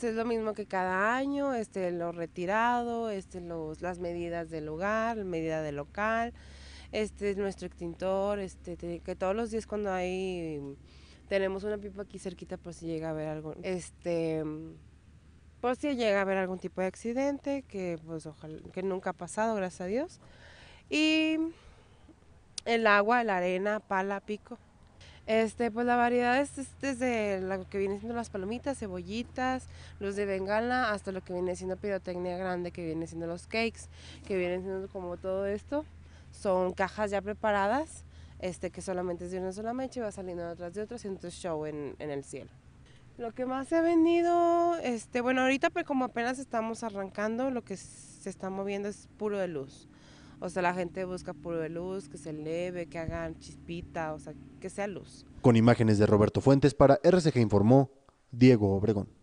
Pues, es lo mismo que cada año, este, lo retirado, este, los, las medidas del lugar medida del local, este es nuestro extintor, este, que todos los días cuando hay, mm, tenemos una pipa aquí cerquita por si llega a haber algo, este, mm, por si llega a haber algún tipo de accidente, que pues ojalá, que nunca ha pasado, gracias a Dios, y el agua, la arena, pala, pico. Este, pues la variedad es, desde lo que viene siendo las palomitas, cebollitas, luz de bengala, hasta lo que viene siendo pirotecnia grande, que viene siendo los cakes, que vienen siendo como todo esto. Son cajas ya preparadas, este, que solamente es de una sola mecha y va saliendo detrás de otra, haciendo show en, el cielo. Lo que más ha venido este, bueno, ahorita como apenas estamos arrancando, lo que se está moviendo es puro de luz. O sea, la gente busca puro de luz, que se eleve, que hagan chispita, o sea, que sea luz. Con imágenes de Roberto Fuentes para RCG Informó, Diego Obregón.